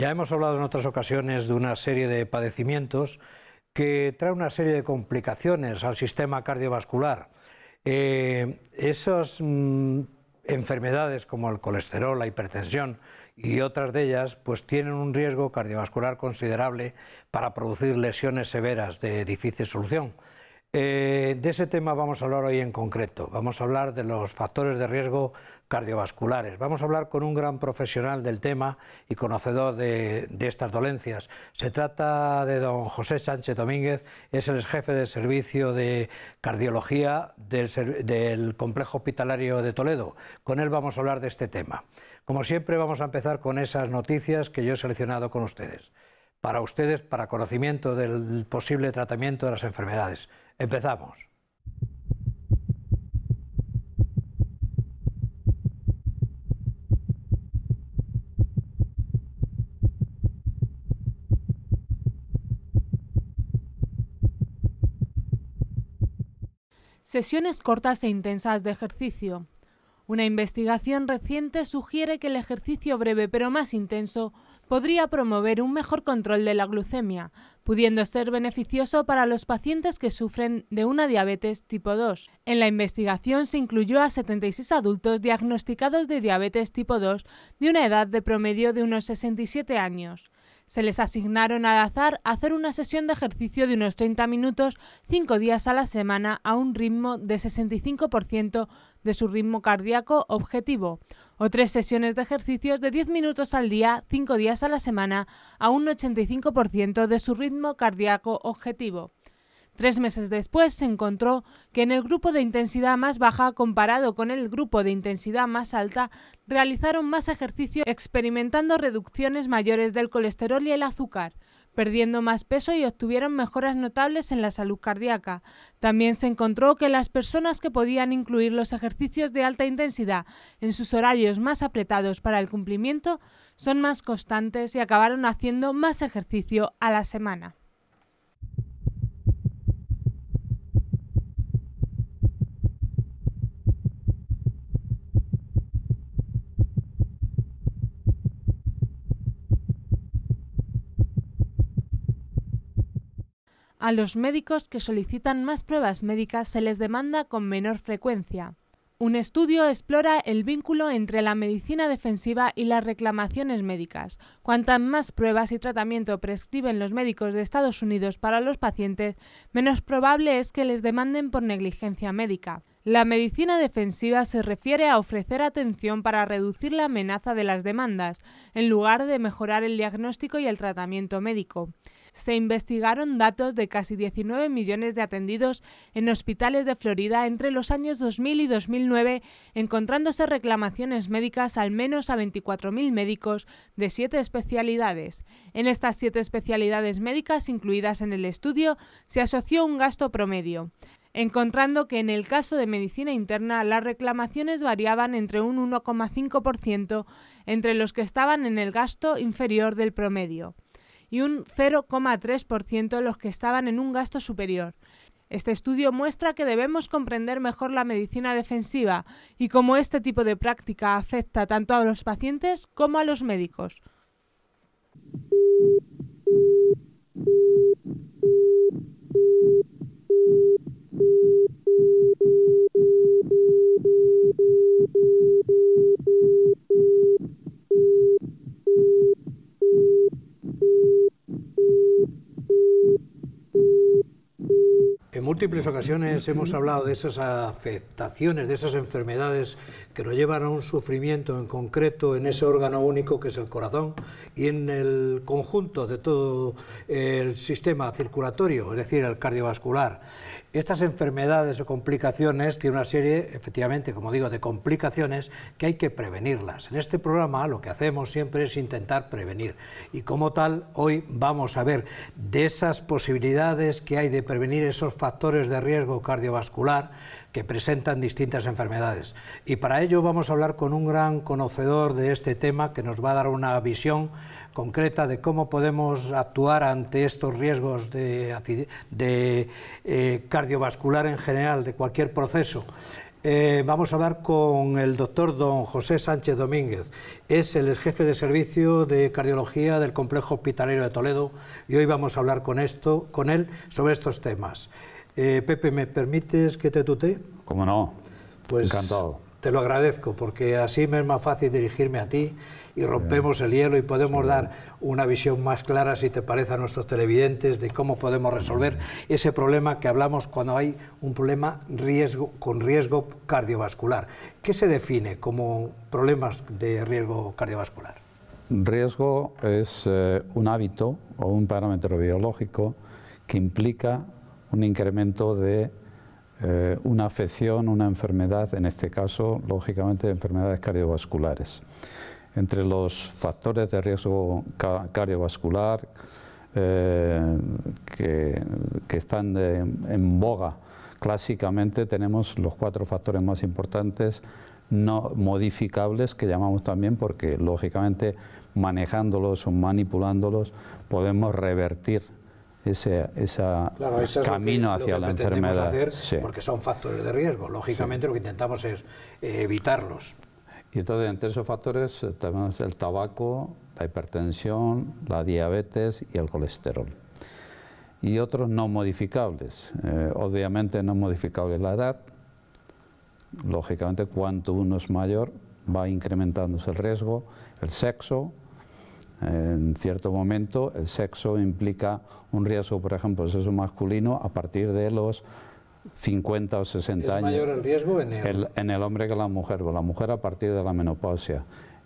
Ya hemos hablado en otras ocasiones de una serie de padecimientos que trae una serie de complicaciones al sistema cardiovascular. Eh, esos mm, enfermedades como el colesterol, la hipertensión y otras de ellas, pues tienen un riesgo cardiovascular considerable para producir lesiones severas de difícil solución. Eh, de ese tema vamos a hablar hoy en concreto. Vamos a hablar de los factores de riesgo cardiovasculares. Vamos a hablar con un gran profesional del tema y conocedor de, estas dolencias. Se trata de don José Sánchez Domínguez, es el jefe del servicio de cardiología del, del complejo hospitalario de Toledo. Con él vamos a hablar de este tema. Como siempre vamos a empezar con esas noticias que yo he seleccionado con ustedes para ustedes, para conocimiento del posible tratamiento de las enfermedades. Empezamos. Sesiones cortas e intensas de ejercicio. Una investigación reciente sugiere que el ejercicio breve pero más intenso podría promover un mejor control de la glucemia, pudiendo ser beneficioso para los pacientes que sufren de una diabetes tipo 2. En la investigación se incluyó a 76 adultos diagnosticados de diabetes tipo 2 de una edad de promedio de unos 67 años. Se les asignaron al azar hacer una sesión de ejercicio de unos 30 minutos, 5 días a la semana, a un ritmo de 65% de su ritmo cardíaco objetivo, o tres sesiones de ejercicios de 10 minutos al día, 5 días a la semana, a un 85% de su ritmo cardíaco objetivo. Tres meses después se encontró que en el grupo de intensidad más baja comparado con el grupo de intensidad más alta realizaron más ejercicio experimentando reducciones mayores del colesterol y el azúcar, perdiendo más peso y obtuvieron mejoras notables en la salud cardíaca. También se encontró que las personas que podían incluir los ejercicios de alta intensidad en sus horarios más apretados para el cumplimiento son más constantes y acabaron haciendo más ejercicio a la semana. A los médicos que solicitan más pruebas médicas se les demanda con menor frecuencia. Un estudio explora el vínculo entre la medicina defensiva y las reclamaciones médicas. Cuantas más pruebas y tratamiento prescriben los médicos de Estados Unidos para los pacientes, menos probable es que les demanden por negligencia médica. La medicina defensiva se refiere a ofrecer atención para reducir la amenaza de las demandas, en lugar de mejorar el diagnóstico y el tratamiento médico se investigaron datos de casi 19 millones de atendidos en hospitales de Florida entre los años 2000 y 2009, encontrándose reclamaciones médicas al menos a 24.000 médicos de siete especialidades. En estas siete especialidades médicas incluidas en el estudio se asoció un gasto promedio encontrando que en el caso de medicina interna las reclamaciones variaban entre un 1,5% entre los que estaban en el gasto inferior del promedio y un 0,3% los que estaban en un gasto superior. Este estudio muestra que debemos comprender mejor la medicina defensiva y cómo este tipo de práctica afecta tanto a los pacientes como a los médicos. En múltiples ocasiones hemos hablado de esas afectaciones, de esas enfermedades que nos llevan a un sufrimiento en concreto en ese órgano único que es el corazón y en el conjunto de todo el sistema circulatorio, es decir, el cardiovascular estas enfermedades o complicaciones tienen una serie, efectivamente, como digo, de complicaciones que hay que prevenirlas. En este programa lo que hacemos siempre es intentar prevenir. Y como tal, hoy vamos a ver de esas posibilidades que hay de prevenir esos factores de riesgo cardiovascular que presentan distintas enfermedades. Y para ello vamos a hablar con un gran conocedor de este tema que nos va a dar una visión concreta de cómo podemos actuar ante estos riesgos de, eh, cardiovascular en general, de cualquier proceso. Eh, vamos a hablar con el doctor don José Sánchez Domínguez. Es el jefe de servicio de cardiología del Complejo Hospitalero de Toledo y hoy vamos a hablar con, esto, con él sobre estos temas. Eh, Pepe, ¿me permites que te tutee? Como no. Pues Encantado. Te lo agradezco porque así me es más fácil dirigirme a ti y rompemos el hielo y podemos dar una visión más clara, si te parece, a nuestros televidentes de cómo podemos resolver ese problema que hablamos cuando hay un problema riesgo, con riesgo cardiovascular. ¿Qué se define como problemas de riesgo cardiovascular? Riesgo es eh, un hábito o un parámetro biológico que implica un incremento de eh, una afección, una enfermedad, en este caso, lógicamente, enfermedades cardiovasculares. Entre los factores de riesgo cardiovascular eh, que, están en boga clásicamente, tenemos los cuatro factores más importantes no modificables que llamamos también porque lógicamente manejándolos o manipulándolos podemos revertir ese, esa claro, eso camino es que, hacia la enfermedad. Hacer Porque son factores de riesgo. Lógicamente lo que intentamos es eh, evitarlos. Y entonces, entre esos factores eh, tenemos el tabaco, la hipertensión, la diabetes y el colesterol. Y otros no modificables. Eh, obviamente no modificables la edad. Lógicamente, cuanto uno es mayor, va incrementándose el riesgo, el sexo, en cierto momento el sexo implica un riesgo, por ejemplo, el sexo masculino a partir de los 50 o 60 años. ¿Es mayor el riesgo en el... en el hombre que la mujer? O la mujer a partir de la menopausia.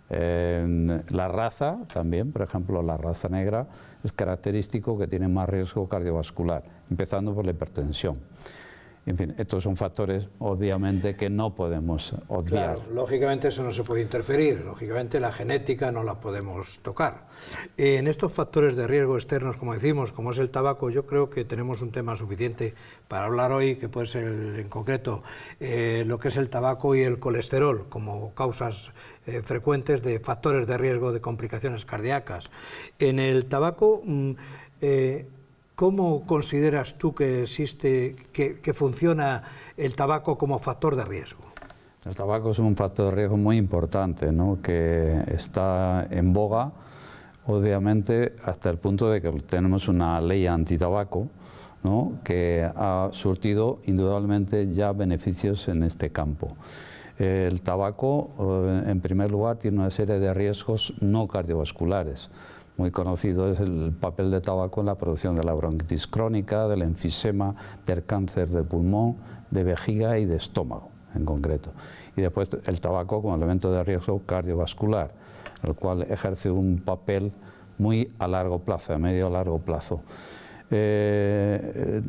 la raza también, por ejemplo, la raza negra es característico que tiene más riesgo cardiovascular, empezando por la hipertensión. En fin, estos son factores, obviamente, que no podemos odiar. lógicamente eso no se puede interferir, lógicamente la genética no la podemos tocar. en estos factores de riesgo externos, como decimos, como es el tabaco, yo creo que tenemos un tema suficiente para hablar hoy, que puede ser en concreto eh, lo que es el tabaco y el colesterol como causas eh, frecuentes de factores de riesgo de complicaciones cardíacas. En el tabaco... Mm, eh, ¿Cómo consideras tú que existe, que, funciona el tabaco como factor de riesgo? El tabaco es un factor de riesgo muy importante, ¿no? que está en boga, obviamente, hasta el punto de que tenemos una ley antitabaco ¿no? que ha surtido indudablemente ya beneficios en este campo. El tabaco, eh, en primer lugar, tiene una serie de riesgos no cardiovasculares muy conocido es el papel de tabaco en la producción de la bronquitis crónica, del enfisema, del cáncer de pulmón, de vejiga y de estómago en concreto. Y después el tabaco como elemento de riesgo cardiovascular, el cual ejerce un papel muy a largo plazo, a medio a largo plazo. Eh,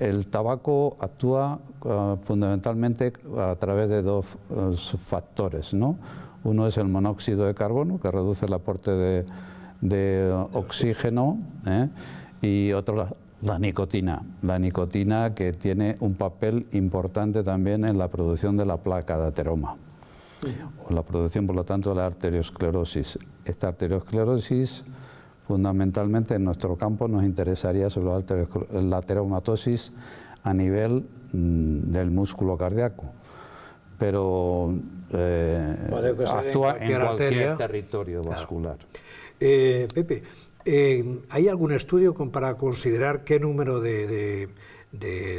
el, tabaco actúa ah, fundamentalmente a través de dos eh, factores. ¿no? Uno es el monóxido de carbono, que reduce el aporte de de oxígeno ¿eh? y otra la, nicotina. La nicotina que tiene un papel importante también en la producción de la placa de ateroma. la producción, por lo tanto, de la arteriosclerosis. Esta arteriosclerosis, fundamentalmente en nuestro campo, nos interesaría sobre la ateromatosis a nivel mm, del músculo cardíaco pero eh, actúa en cualquier, territorio vascular. Eh, Pepe, eh, ¿hay algún estudio para considerar qué número de,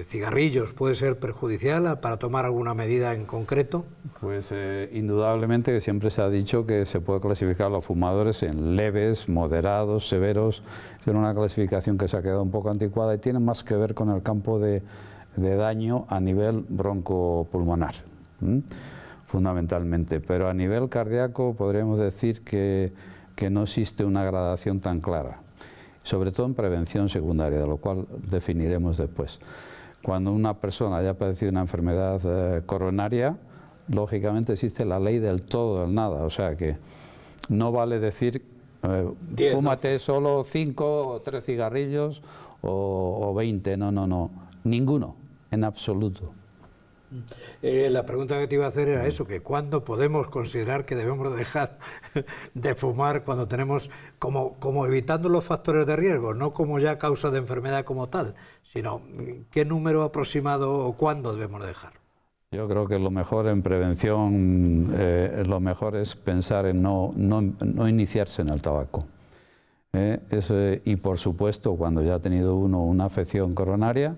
cigarrillos puede ser perjudicial para tomar alguna medida en concreto? Pues eh, indudablemente siempre se ha dicho que se puede clasificar a los fumadores en leves, moderados, severos. es una clasificación que se ha quedado un poco anticuada y tiene más que ver con el campo de, daño a nivel broncopulmonar. fundamentalmente, pero a nivel cardíaco podríamos decir que que no existe una gradación tan clara, sobre todo en prevención secundaria, de lo cual definiremos después. Cuando una persona haya padecido una enfermedad eh, coronaria, lógicamente existe la ley del todo, del nada, o sea que no vale decir eh, fúmate solo cinco o tres cigarrillos o, o 20, no, no, no, ninguno, en absoluto. Eh, la pregunta que te iba a hacer era eso, que cuándo podemos considerar que debemos dejar de fumar cuando tenemos, como, como evitando los factores de riesgo, no como ya causa de enfermedad como tal, sino qué número aproximado o cuándo debemos dejar. Yo creo que lo mejor en prevención, eh, lo mejor es pensar en no, no, no iniciarse en el tabaco. Eh. y por supuesto, cuando ya ha tenido uno una afección coronaria,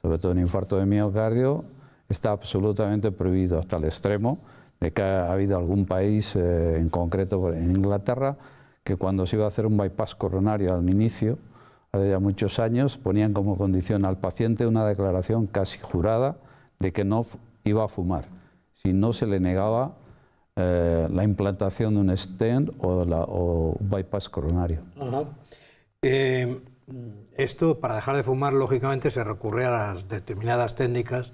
sobre todo un infarto de miocardio, está absolutamente prohibido hasta el extremo de que ha habido algún país, eh, en concreto en Inglaterra, que cuando se iba a hacer un bypass coronario al inicio, hace ya muchos años, ponían como condición al paciente una declaración casi jurada de que no iba a fumar, si no se le negaba eh, la implantación de un stent o, un bypass coronario. Eh, esto, para dejar de fumar, lógicamente se recurre a las determinadas técnicas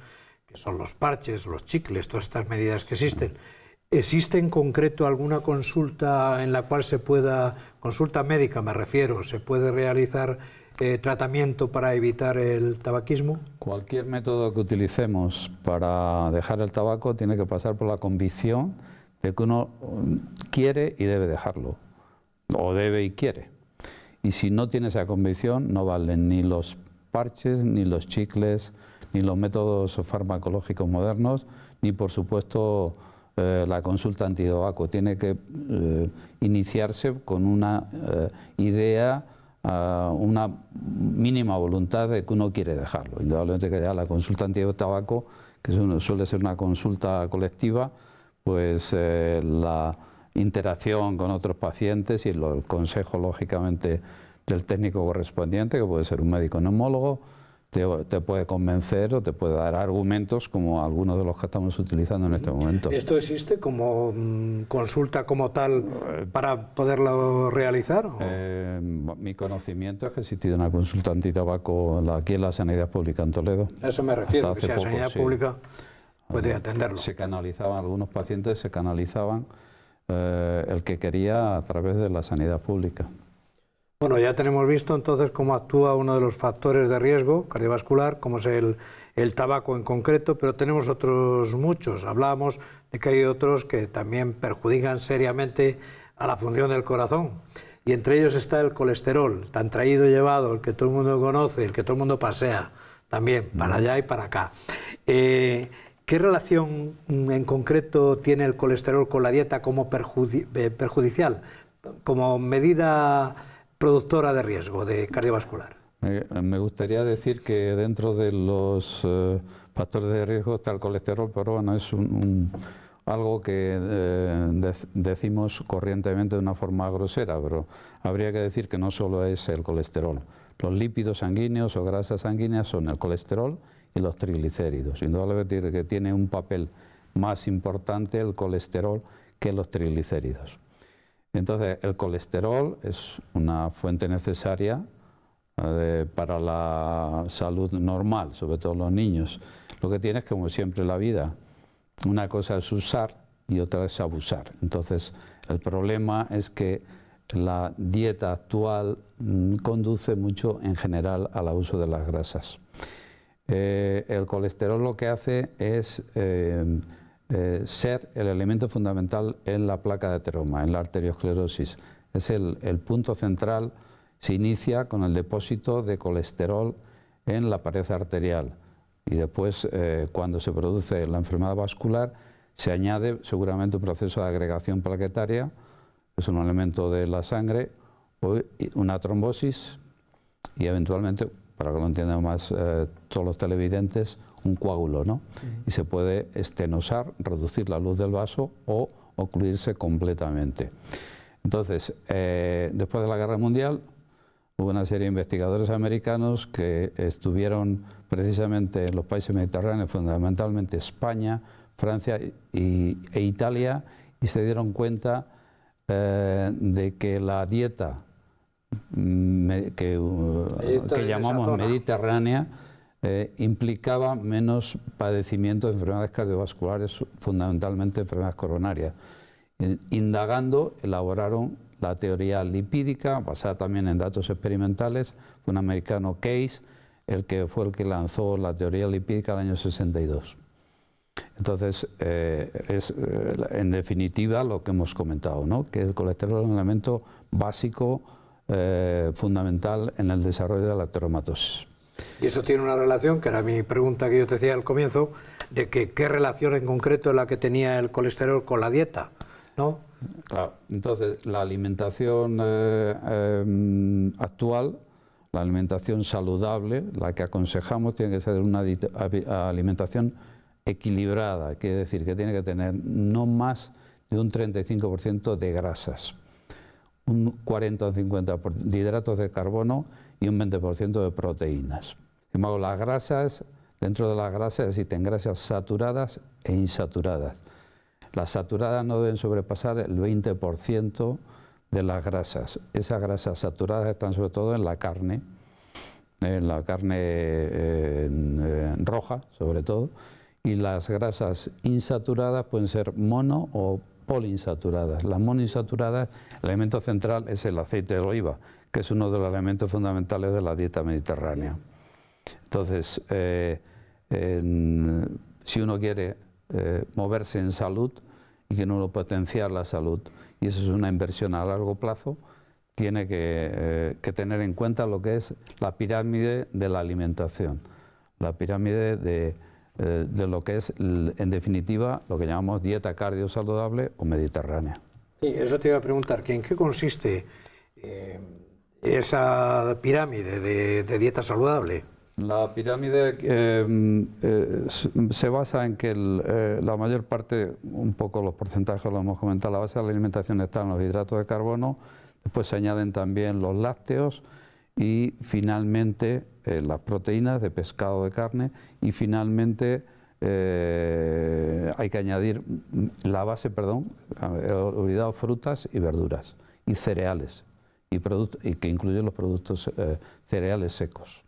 son los parches, los chicles, todas estas medidas que existen. ¿Existe en concreto alguna consulta en la cual se pueda, consulta médica me refiero, se puede realizar eh, tratamiento para evitar el tabaquismo? Cualquier método que utilicemos para dejar el tabaco tiene que pasar por la convicción de que uno mm, quiere y debe dejarlo, o debe y quiere. Y si no tiene esa convicción, no valen ni los parches, ni los chicles, ni los métodos farmacológicos modernos, ni por supuesto eh, la consulta antidobaco. Tiene que eh, iniciarse con una eh, idea, una mínima voluntad de que uno quiere dejarlo. Indudablemente que ya la consulta antidobaco, que suele ser una consulta colectiva, pues la interacción con otros pacientes y el consejo, lógicamente, del técnico correspondiente, que puede ser un médico neumólogo, te, puede convencer o te puede dar argumentos como algunos de los que estamos utilizando en este momento. ¿Esto existe como mm, consulta como tal eh, para poderlo realizar? Eh, mi conocimiento es que existía una consulta antitabaco aquí en la Sanidad Pública en Toledo. eso me refiero, que si la Sanidad Pública puede atenderlo. Se canalizaban, algunos pacientes se canalizaban eh, el que quería a través de la Sanidad Pública. Bueno, ya tenemos visto entonces cómo actúa uno de los factores de riesgo cardiovascular, como es el, tabaco en concreto, pero tenemos otros muchos. Hablábamos de que hay otros que también perjudican seriamente a la función del corazón. Y entre ellos está el colesterol, tan traído y llevado, el que todo el mundo conoce, el que todo el mundo pasea, también para allá y para acá. Eh, ¿Qué relación mm, en concreto tiene el colesterol con la dieta como eh, perjudicial? Como medida productora de riesgo de cardiovascular. Me gustaría decir que dentro de los eh, factores de riesgo está el colesterol, pero bueno, es un, algo que eh, decimos corrientemente de una forma grosera, pero habría que decir que no solo es el colesterol. Los lípidos sanguíneos o grasas sanguíneas son el colesterol y los triglicéridos. Indudablemente que tiene un papel más importante el colesterol que los triglicéridos. Entonces, el colesterol es una fuente necesaria eh, para la salud normal, sobre todo los niños. Lo que tienes, como siempre la vida, una cosa es usar y otra es abusar. Entonces, el problema es que la dieta actual mm, conduce mucho en general al abuso de las grasas. Eh, el colesterol lo que hace es eh, eh, ser el elemento fundamental en la placa de ateroma, en la arteriosclerosis. Es el, punto central, se inicia con el depósito de colesterol en la pared arterial y después eh, cuando se produce la enfermedad vascular se añade seguramente un proceso de agregación plaquetaria, es un elemento de la sangre, una trombosis y eventualmente, para que lo entiendan más eh, todos los televidentes, un coágulo, ¿no? Y se puede estenosar, reducir la luz del vaso o ocluirse completamente. Entonces, eh, después de la Guerra Mundial, hubo una serie de investigadores americanos que estuvieron precisamente en los países mediterráneos, fundamentalmente España, Francia e Italia, y se dieron cuenta eh, de que la dieta mm, que, uh, llamamos mediterránea eh, implicaba menos padecimiento de enfermedades cardiovasculares, fundamentalmente enfermedades coronarias. Eh, indagando, elaboraron la teoría lipídica, basada también en datos experimentales, fue un americano Case, el que fue el que lanzó la teoría lipídica en el año 62. Entonces, eh, es en definitiva lo que hemos comentado, ¿no? que el colesterol es un elemento básico, fundamental en el desarrollo de la teromatosis. Y eso tiene una relación, que era mi pregunta que yo te decía al comienzo, de que qué relación en concreto es la que tenía el colesterol con la dieta, ¿no? Claro, entonces la alimentación eh, em, actual, la alimentación saludable, la que aconsejamos tiene que ser una alimentación equilibrada, quiere decir que tiene que tener no más de un 35% de grasas, un 40 o 50% de hidratos de carbono y un 20% de proteínas las grasas, dentro de las grasas existen grasas saturadas e insaturadas. Las saturadas no deben sobrepasar el 20% de las grasas. Esas grasas saturadas están sobre todo en la carne, en la carne roja sobre todo, y las grasas insaturadas pueden ser mono o poliinsaturadas. Las monoinsaturadas, el elemento central es el aceite de oliva, que es uno de los elementos fundamentales de la dieta mediterránea. Entonces, eh, si uno quiere eh, moverse en salud y que uno potenciar la salud, y eso es una inversión a largo plazo, tiene eh, que, tener en cuenta lo que es la pirámide de la alimentación, la pirámide de, lo que es, en definitiva, lo que llamamos dieta cardiosaludable o mediterránea. Sí, eso te iba a preguntar, ¿en qué consiste esa pirámide de dieta saludable? La pirámide em, eh, se basa en que eh, la mayor parte, un poco los porcentajes lo hemos comentado, la base de la alimentación está en los hidratos de carbono, después se añaden también los lácteos y finalmente eh, las proteínas de pescado, de carne y finalmente hay que añadir la base, perdón, he olvidado frutas y verduras y cereales y, y que incluyen los productos cereales secos.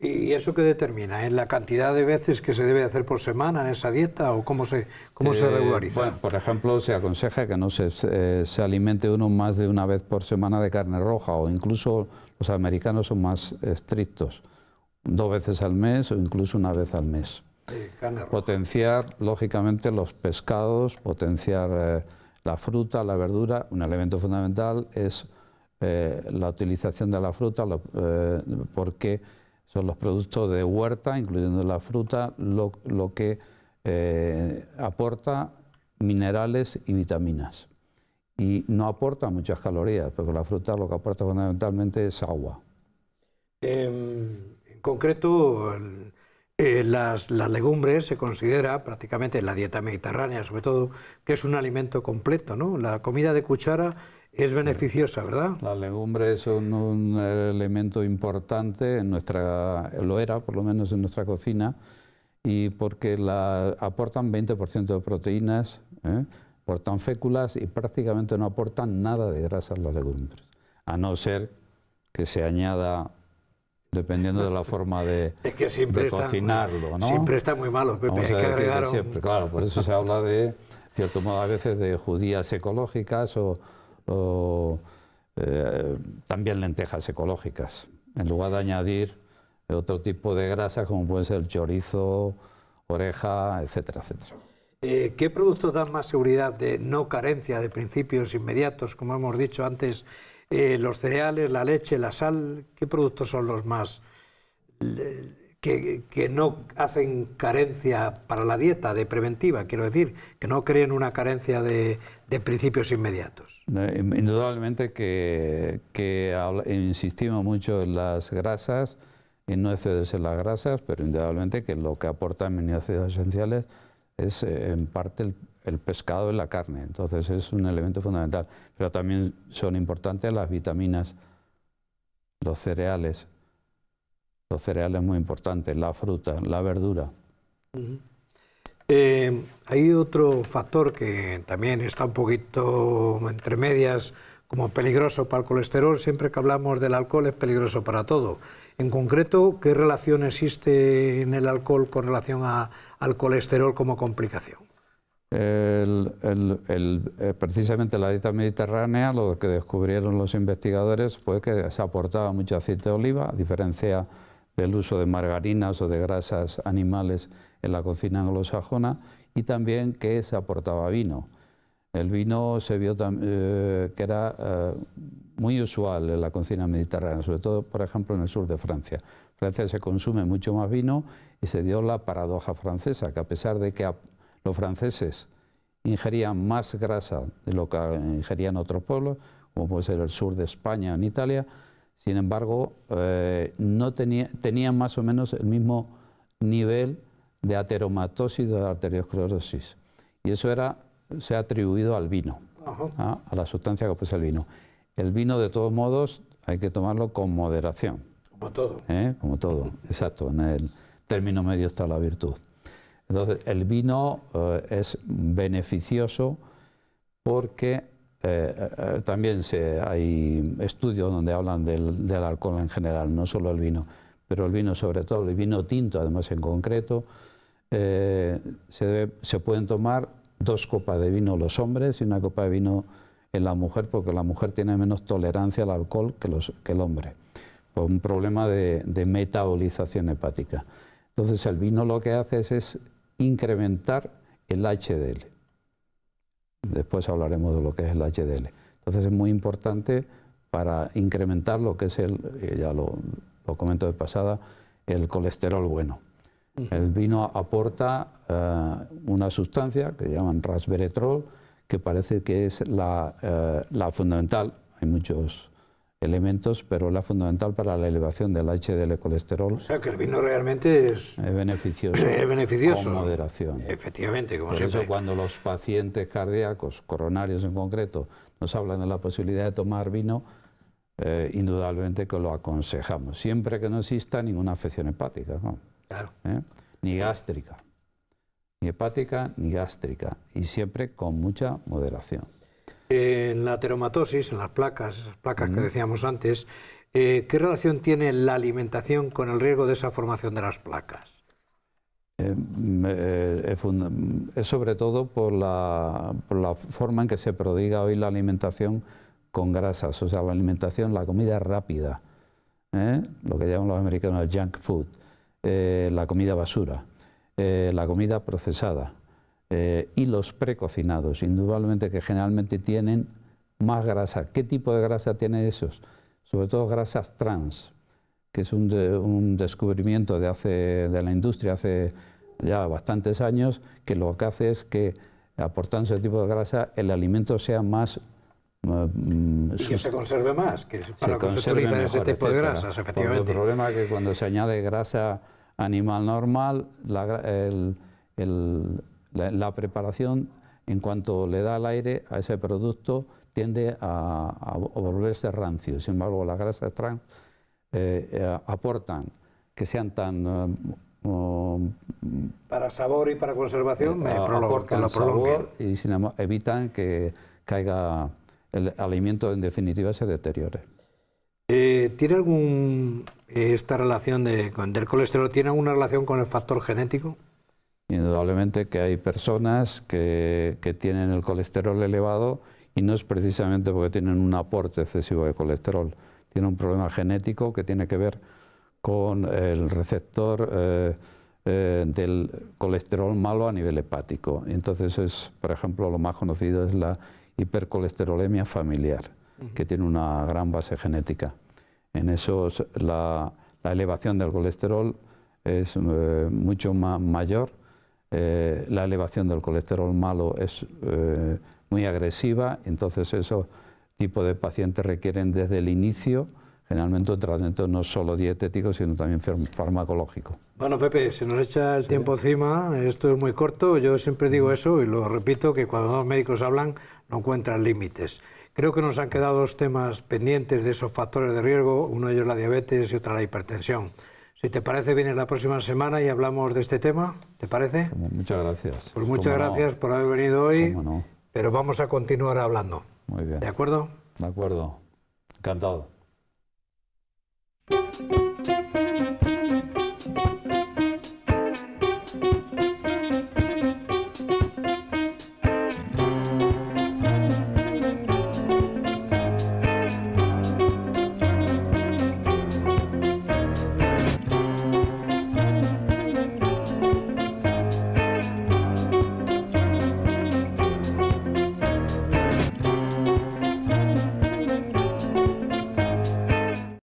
¿Y eso qué determina? ¿En la cantidad de veces que se debe hacer por semana en esa dieta o cómo se, cómo se eh, regulariza? por ejemplo, se aconseja que no se, eh, se, alimente uno más de una vez por semana de carne roja o incluso los americanos son más estrictos, dos veces al mes o incluso una vez al mes. Potenciar, lógicamente, los pescados, potenciar eh, la fruta, la verdura. Un elemento fundamental es eh, la utilización de la fruta, eh, porque son los productos de huerta, incluyendo la fruta, lo, que eh, aporta minerales y vitaminas. Y no aporta muchas calorías, porque la fruta lo que aporta fundamentalmente es agua. Em, en concreto, las, legumbres se considera prácticamente en la dieta mediterránea, sobre todo, que es un alimento completo. ¿no? La comida de cuchara es beneficiosa, ¿verdad? Las legumbres son un elemento importante en nuestra, lo era por lo menos en nuestra cocina, y porque la, aportan 20% de proteínas, ¿eh? aportan féculas y prácticamente no aportan nada de a las legumbres, a no ser que se añada dependiendo de la forma de, que siempre cocinarlo. ¿no? Siempre está muy malo, Pepe, que Siempre, claro, por eso se habla de, de cierto modo, a veces de judías ecológicas o o eh, también lentejas ecológicas, en lugar de añadir otro tipo de grasa como puede ser chorizo, oreja, etcétera, etcétera. Eh, ¿Qué productos dan más seguridad de no carencia de principios inmediatos, como hemos dicho antes, eh, los cereales, la leche, la sal? ¿Qué productos son los más que, no hacen carencia para la dieta de preventiva, quiero decir, que no creen una carencia de, de principios inmediatos. Indudablemente que, insistimos mucho en las grasas, en no excederse las grasas, pero indudablemente que lo que aportan aminoácidos esenciales es eh, en parte el pescado y la carne, entonces es un elemento fundamental, pero también son importantes las vitaminas, los cereales, los cereales muy importantes, la fruta, la verdura. Eh, hay otro factor que también está un poquito entre medias como peligroso para el colesterol. Siempre que hablamos del alcohol es peligroso para todo. En concreto, ¿qué relación existe en el alcohol con relación a, al colesterol como complicación? El, eh, precisamente la dieta mediterránea, lo que descubrieron los investigadores fue que se aportaba mucho aceite de oliva, diferencia del uso de margarinas o de grasas animales en la cocina anglosajona y también que se aportaba vino. El vino se vio eh, que era eh, muy usual en la cocina mediterránea, sobre todo, por ejemplo, en el sur de Francia. En Francia se consume mucho más vino y se dio la paradoja francesa, que a pesar de que los franceses ingerían más grasa de lo que ingerían otros pueblos, como puede ser el sur de España en Italia, sin embargo, eh, no tenía, tenían más o menos el mismo nivel de ateromatosis de arteriosclerosis. Y eso era, se ha atribuido al vino, ¿ah? a, la sustancia que posee el vino. El vino, de todos modos, hay que tomarlo con moderación. Como todo. ¿Eh? Como todo, exacto. En el término medio está la virtud. Entonces, el vino eh, es beneficioso porque eh, eh, también hay estudios donde hablan del, alcohol en general, no solo el vino, pero el vino sobre todo, el vino tinto además en concreto, eh, se, pueden tomar dos copas de vino los hombres y una copa de vino en la mujer, porque la mujer tiene menos tolerancia al alcohol que, el hombre, por un problema de, metabolización hepática. Entonces el vino lo que hace es incrementar el HDL. Después hablaremos de lo que es el HDL. Entonces es muy importante para incrementar lo que es el, eh, ya lo, comento de pasada, el colesterol bueno. El vino aporta eh, una sustancia que llaman resveratrol, que parece que es la, eh, la fundamental. Hay muchos elementos, pero la fundamental para la elevación del HDL colesterol. O sea, que el vino realmente es, es beneficioso. Es beneficioso. Con moderación. Efectivamente, como Por eso cuando los pacientes cardíacos, coronarios en concreto, nos hablan de la posibilidad de tomar vino, eh, indudablemente que lo aconsejamos, siempre que no exista ninguna afección hepática, claro. ¿Eh? ni gástrica, ni hepática, ni gástrica, y siempre con mucha moderación en la teromatosis, en las placas, placas que decíamos antes, eh, ¿qué relación tiene la alimentación con el riesgo de esa formación de las placas? Eh, eh, es, sobre todo por la, por la, forma en que se prodiga hoy la alimentación con grasas, o sea, la alimentación, la comida rápida, lo que llaman los americanos junk food, la comida basura, la comida procesada. Eh, y los precocinados, indudablemente que generalmente tienen más grasa. ¿Qué tipo de grasa tienen esos? Sobre todo grasas trans, que es un, descubrimiento de, hace, de la industria hace ya bastantes años, que lo que hace es que aportando ese tipo de grasa el alimento sea más mm, se conserve más, que para que se utilizan ese tipo de grasas, efectivamente. el problema es que cuando se añade grasa animal normal, el, el, la, preparación, en cuanto le da al aire a ese producto, tiende a, volverse rancio. Sin embargo, las grasas trans eh, eh, aportan que sean tan... Eh, mm, mm, para sabor y para conservación, me aportan y evitan que caiga el alimento, en definitiva, se deteriore. ¿Tiene algún, esta relación de, del colesterol, tiene alguna relación con el factor genético? Indudablemente que hay personas que, tienen el colesterol elevado y no es precisamente porque tienen un aporte excesivo de colesterol. Tiene un problema genético que tiene que ver con el receptor eh, eh, del colesterol malo a nivel hepático. Entonces es, por ejemplo, lo más conocido es la hipercolesterolemia familiar, que tiene una gran base genética. En eso la, elevación del colesterol es eh, mucho más mayor eh, la elevación del colesterol malo es eh, muy agresiva, entonces esos tipos de pacientes requieren desde el inicio generalmente un tratamiento no solo dietético, sino también farmacológico. Bueno, Pepe, se nos echa el tiempo encima, esto es muy corto, yo siempre digo eso y lo repito, que cuando los médicos hablan no encuentran límites. Creo que nos han quedado dos temas pendientes de esos factores de riesgo, uno de ellos la diabetes y otra la hipertensión. Si te parece, vienes la próxima semana y hablamos de este tema. ¿Te parece? Muchas gracias. Pues muchas gracias por haber venido hoy. Pero vamos a continuar hablando. Muy bien. ¿De acuerdo? De acuerdo. Encantado.